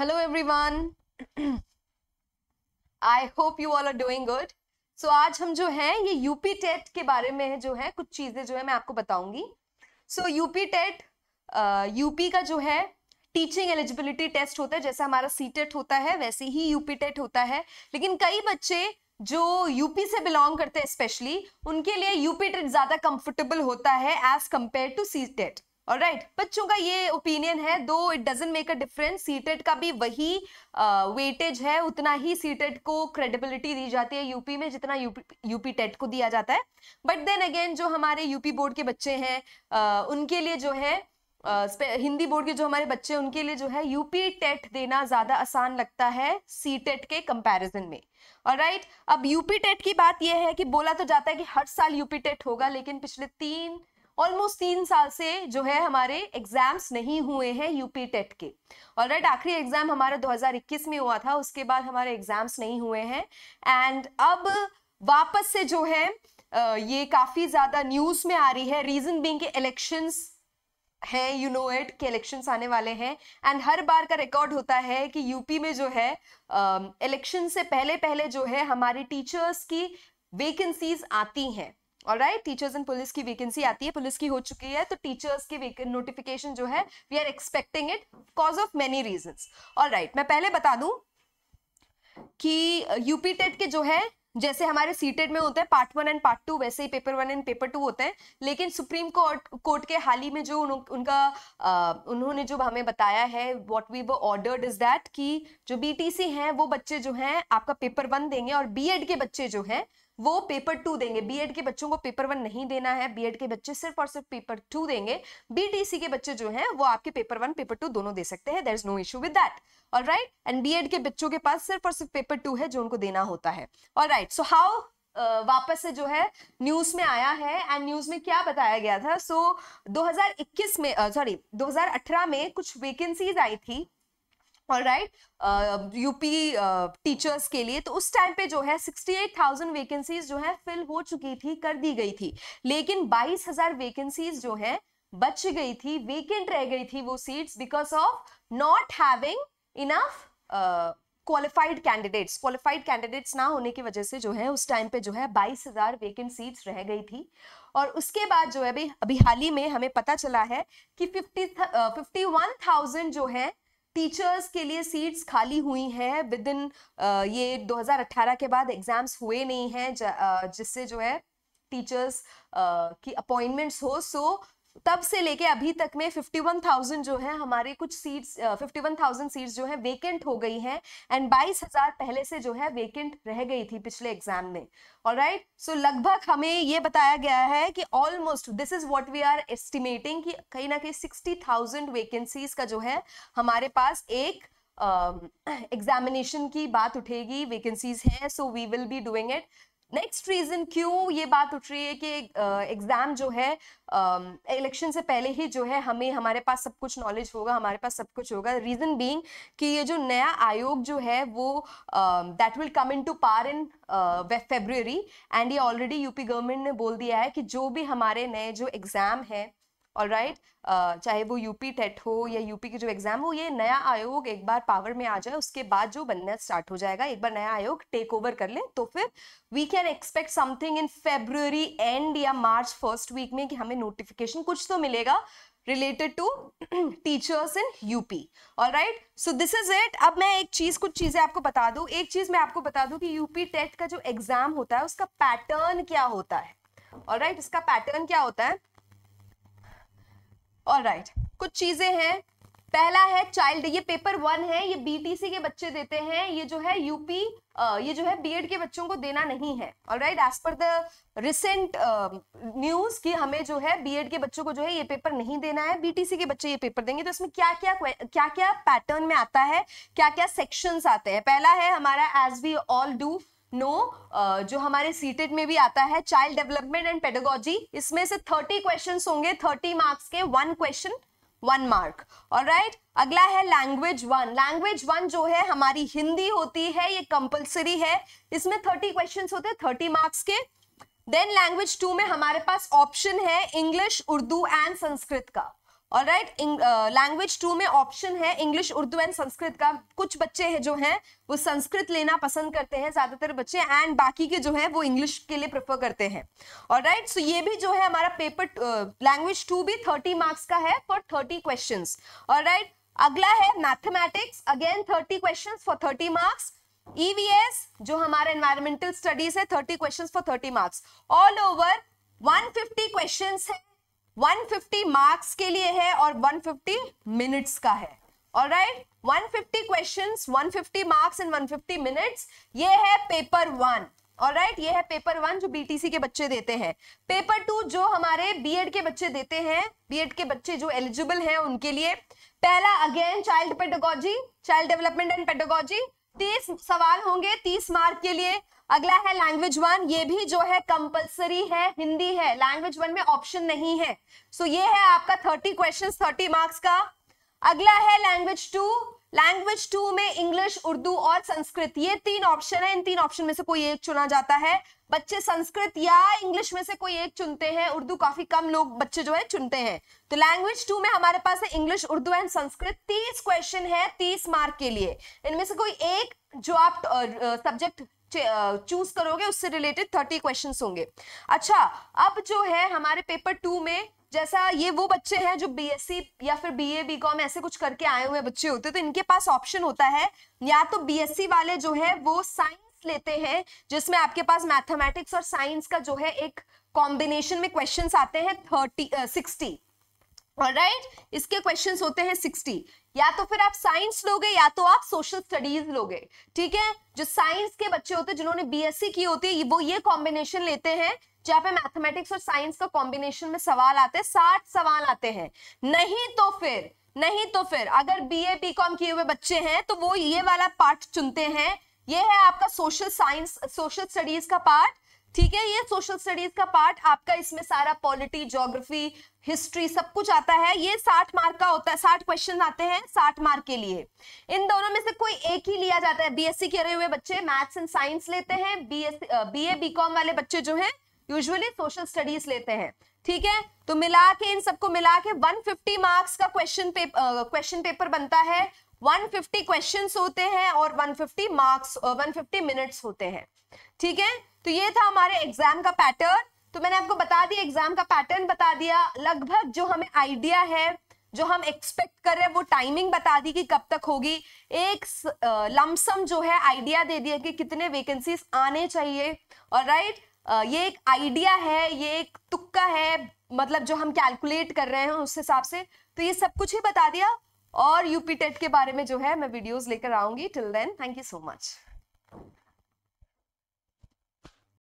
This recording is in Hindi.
Every everyone I hope you all are doing good so आज हम जो है ये यूपी टेट के बारे में जो है कुछ चीज़ें जो है मैं आपको बताऊंगी सो यूपी टेट यूपी का जो है टीचिंग एलिजिबिलिटी टेस्ट होता है जैसा हमारा सी टेट e होता है वैसे ही यूपी टेट होता है लेकिन कई बच्चे जो यूपी से बिलोंग करते हैं स्पेशली उनके लिए यूपी टेट ज़्यादा कंफर्टेबल होता है as compare to CTET all right right. बच्चों का ये ओपिनियन है दो it doesn't make a difference CTET का भी वही वेटेज है उतना ही सीटेट को क्रेडिबिलिटी दी जाती है यूपी में जितना यूपी यूपी टेट को दिया जाता है बट देन अगेन जो हमारे यूपी बोर्ड के बच्चे हैं uh, उनके लिए जो है uh, हिंदी बोर्ड के जो हमारे बच्चे हैं उनके लिए जो है यूपी टेट देना ज़्यादा आसान लगता है सी के कंपैरिजन में और राइट right, अब यूपी टेट की बात यह है कि बोला तो जाता है कि हर साल यूपी टेट होगा लेकिन पिछले तीन ऑलमोस्ट तीन साल से जो है हमारे एग्जाम्स नहीं हुए हैं यूपी टेट के ऑल राइट आखिरी एग्जाम हमारा 2021 में हुआ था उसके बाद हमारे एग्जाम्स नहीं हुए हैं एंड अब वापस से जो है ये काफी ज्यादा न्यूज में आ रही है रीजन बींग इलेक्शन इलेक्शंस है यू नो इट के इलेक्शंस आने वाले हैं एंड हर बार का रिकॉर्ड होता है कि यूपी में जो है इलेक्शन से पहले पहले जो है हमारी टीचर्स की वेकेंसीज आती हैं all right teachers and police की वैकेंसी आती है पुलिस की हो चुकी है तो टीचर्स की नोटिफिकेशन जो है we are expecting it because of many reason all right मैं पहले बता दू कि यूपी टेट के जो है जैसे हमारे सीटेड में होते हैं part one and part two वैसे ही paper one and paper two होते हैं लेकिन सुप्रीम कोर्ट कोर्ट के हाल ही में जो उन, उनका आ, उन्होंने जो हमें बताया है व्हाट वी वो ऑर्डर्ड इज दैट कि जो बीटीसी हैं वो बच्चे जो हैं आपका पेपर वन देंगे और बीएड के बच्चे जो हैं वो पेपर टू देंगे बीएड के बच्चों को पेपर वन नहीं देना है बीएड के बच्चे सिर्फ और सिर्फ पेपर टू देंगे बीटीसी के बच्चे जो हैं वो आपके पेपर वन पेपर टू दोनों दे सकते हैं there is no issue with that all right and BEd के बच्चों के पास सिर्फ और सिर्फ पेपर टू है जो उनको देना होता है ऑल राइट सो हाउ वापस से जो है न्यूज में आया है एंड न्यूज में क्या बताया गया था सो so, 2021 में सॉरी uh, 2018 में कुछ वेकेंसीज आई थी राइट यूपी टीचर्स के लिए तो उस टाइम पे जो है 68,000 वैकेंसीज जो है फिल हो चुकी थी कर दी गई थी लेकिन 22,000 वैकेंसीज जो है बच गई थी वेकेंट रह गई थी वो seats because of not having enough qualified candidates qualified candidates ना होने की वजह से जो है उस टाइम पे जो है बाईस हजार वेकेंट सीट्स रह गई थी और उसके बाद जो है अभी अभी हाल ही में हमें पता चला है कि फिफ्टी फिफ्टी वन थाउजेंड जो है टीचर्स के लिए सीट्स खाली हुई हैं विद इन ये 2018 के बाद एग्जाम्स हुए नहीं हैं जिससे जो है टीचर्स की अपॉइंटमेंट्स हो सो so, तब से लेके अभी तक में 51,000 जो है हमारे कुछ सीट्स uh, 51,000 सीट्स जो है वेकेंट हो गई हैं एंड 22,000 पहले से जो है वेकेंट रह गई थी पिछले एग्जाम में और राइट सो लगभग हमें ये बताया गया है कि almost this is what we are estimating कि कहीं ना कहीं सिक्सटी थाउजेंड वेकेंसीज का जो है हमारे पास एक एग्जामिनेशन uh, की बात उठेगी वेकेंसीज हैं so we will be doing it next reason क्यों ये बात उठ रही है कि एग्ज़ाम जो है इलेक्शन से पहले ही जो है हमें हमारे पास सब कुछ नॉलेज होगा हमारे पास सब कुछ होगा रीज़न बीइंग कि ये जो नया आयोग जो है वो that will come into पार इन फेब्रुवरी एंड ये ऑलरेडी यूपी गवर्नमेंट ने बोल दिया है कि जो भी हमारे नए जो एग्ज़ाम है और राइट right? Uh, चाहे वो यूपी टेट e हो या यूपी की जो एग्ज़ाम हो ये नया आयोग एक बार पावर में आ जाए उसके बाद जो बनना स्टार्ट हो जाएगा एक बार नया आयोग टेक ओवर कर ले तो फिर we can expect something in February and या मार्च फर्स्ट वीक में कि हमें नोटिफिकेशन कुछ तो मिलेगा related to teachers in UP all right so this is it अब मैं एक चीज कुछ चीजें आपको बता दू एक चीज मैं आपको बता दू कि यूपी टेट e का जो एग्जाम होता है उसका पैटर्न क्या होता है ऑल राइट right? इसका पैटर्न क्या होता है ऑल right. कुछ चीजें हैं पहला है चाइल्ड ये पेपर वन है ये बीटीसी के बच्चे देते हैं ये जो है यूपी ये जो है बीएड के बच्चों को देना नहीं है all right as per the recent news कि हमें जो है बीएड के बच्चों को जो है ये पेपर नहीं देना है बीटीसी के बच्चे ये पेपर देंगे तो इसमें क्या क्या क्या क्या पैटर्न में आता है क्या क्या सेक्शंस आते हैं पहला है हमारा as we all do know no, जो हमारे सीटेट e में भी आता है चाइल्ड डेवलपमेंट एंड पेडोगोजी इसमें से थर्टी क्वेश्चन होंगे थर्टी मार्क्स के one question one mark all right अगला है लैंग्वेज वन लैंग्वेज वन जो है हमारी हिंदी होती है ये कंपल्सरी है इसमें थर्टी क्वेश्चन होते हैं थर्टी मार्क्स के देन लैंग्वेज टू में हमारे पास ऑप्शन है इंग्लिश उर्दू एंड संस्कृत का और राइट लैंग्वेज टू में ऑप्शन है इंग्लिश उर्दू एंड संस्कृत का कुछ बच्चे है जो हैं वो संस्कृत लेना पसंद करते हैं ज्यादातर बच्चे एंड बाकी के जो है वो इंग्लिश के लिए प्रेफर करते हैं और राइट सो ये भी जो है हमारा पेपर लैंग्वेज टू भी थर्टी मार्क्स का है for thirty question all right अगला है mathematics again thirty question for thirty marks EVS जो हमारे एनवायरमेंटल स्टडीज है thirty question for thirty marks all over one fifty question है 150 मार्क्स के लिए है और 150 मिनट्स का है all right one fifty question one fifty marks in one fifty minute ये है पेपर वन और राइट ये है पेपर वन जो बीटीसी के बच्चे देते हैं पेपर टू जो हमारे बीएड के बच्चे देते हैं बीएड के बच्चे जो एलिजिबल हैं उनके लिए पहला again child pedagogy child development and pedagogy तीस सवाल होंगे तीस मार्क के लिए अगला है लैंग्वेज वन ये भी जो है कंपलसरी है हिंदी है लैंग्वेज वन में ऑप्शन नहीं है सो so, ये है आपका थर्टी क्वेश्चन थर्टी मार्क्स का अगला है लैंग्वेज टू लैंग्वेज टू में इंग्लिश उर्दू और संस्कृत ये तीन ऑप्शन है इन तीन ऑप्शन में से कोई एक चुना जाता है बच्चे संस्कृत या इंग्लिश में से कोई एक चुनते हैं उर्दू काफी कम लोग बच्चे जो है चुनते हैं तो लैंग्वेज टू में हमारे पास है इंग्लिश उर्दू एंड संस्कृत तीस क्वेश्चन है तीस मार्क के लिए इनमें से कोई एक जो आप सब्जेक्ट चूज करोगे उससे रिलेटेड थर्टी क्वेश्चन होंगे अच्छा अब जो है हमारे पेपर टू में जैसा ये वो बच्चे हैं जो बीएससी या फिर बीए बीकॉम ऐसे कुछ करके आए हुए बच्चे होते हैं तो इनके पास ऑप्शन होता है या तो बीएससी वाले जो है वो साइंस लेते हैं जिसमें आपके पास मैथमेटिक्स और साइंस का जो है एक कॉम्बिनेशन में क्वेश्चंस आते हैं थर्टी सिक्सटी राइट right? इसके क्वेश्चंस होते हैं 60 या तो फिर आप साइंस लोगे या तो आप सोशल स्टडीज लोगे ठीक है जो साइंस के बच्चे होते हैं जिन्होंने बीएससी की होती है वो ये कॉम्बिनेशन लेते हैं जहाँ पे मैथमेटिक्स और साइंस का कॉम्बिनेशन में सवाल आते हैं साठ सवाल आते हैं नहीं तो फिर नहीं तो फिर अगर बी ए किए हुए बच्चे हैं तो वो ये वाला पार्ट चुनते हैं ये है आपका सोशल साइंस सोशल स्टडीज का पार्ट ठीक है ये सोशल स्टडीज का पार्ट आपका इसमें सारा पॉलिटी ज्योग्राफी हिस्ट्री सब कुछ आता है ये साठ मार्क का होता है साठ क्वेश्चन आते हैं साठ मार्क के लिए इन दोनों में से कोई एक ही लिया जाता है बीएससी रहे हुए बच्चे मैथ्स एंड साइंस लेते हैं ए बी बीकॉम वाले बच्चे जो है यूजली सोशल स्टडीज लेते हैं ठीक है तो मिला के इन सबको मिला के फिफ्टी मार्क्स का क्वेश्चन पेपर क्वेश्चन पेपर बनता है 150 क्वेश्चंस होते हैं और 150 मार्क्स 150 मिनट्स होते हैं ठीक है तो ये था हमारे एग्जाम का पैटर्न तो मैंने आपको बता दिया एग्जाम का पैटर्न बता दिया लगभग जो हमें आइडिया है जो हम एक्सपेक्ट कर रहे हैं वो टाइमिंग बता दी कि कब तक होगी एक लमसम जो है आइडिया दे दिया कि कितने वेकेंसीज आने चाहिए और राइट ये एक आइडिया है ये एक तुक्का है मतलब जो हम कैलकुलेट कर रहे हैं उस हिसाब से तो ये सब कुछ ही बता दिया और यूपी टेट e के बारे में जो है मैं वीडियोस लेकर आऊंगी till then thank you so much